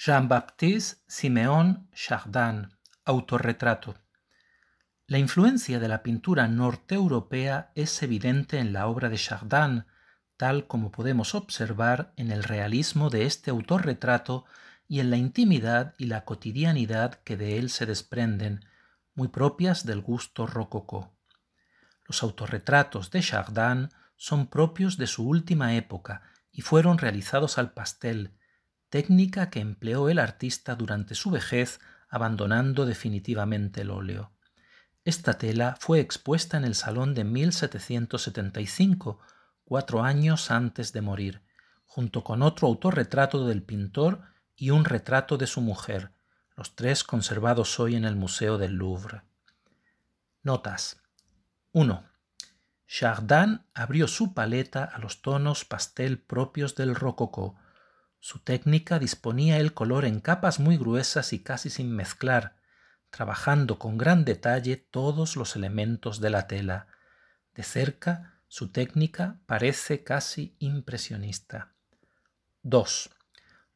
Jean-Baptiste Simeon Chardin, Autorretrato. La influencia de la pintura norteuropea es evidente en la obra de Chardin, tal como podemos observar en el realismo de este autorretrato y en la intimidad y la cotidianidad que de él se desprenden, muy propias del gusto rococó. Los autorretratos de Chardin son propios de su última época y fueron realizados al pastel, técnica que empleó el artista durante su vejez abandonando definitivamente el óleo. Esta tela fue expuesta en el Salón de 1775, cuatro años antes de morir, junto con otro autorretrato del pintor y un retrato de su mujer, los tres conservados hoy en el Museo del Louvre. Notas 1. Chardin abrió su paleta a los tonos pastel propios del rococó, su técnica disponía el color en capas muy gruesas y casi sin mezclar, trabajando con gran detalle todos los elementos de la tela. De cerca, su técnica parece casi impresionista. 2.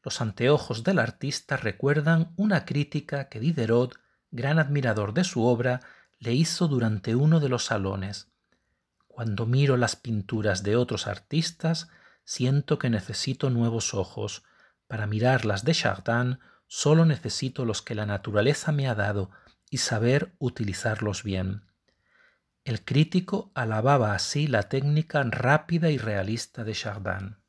Los anteojos del artista recuerdan una crítica que Diderot, gran admirador de su obra, le hizo durante uno de los salones. Cuando miro las pinturas de otros artistas, siento que necesito nuevos ojos. Para mirar las de Chardin solo necesito los que la naturaleza me ha dado y saber utilizarlos bien. El crítico alababa así la técnica rápida y realista de Chardin.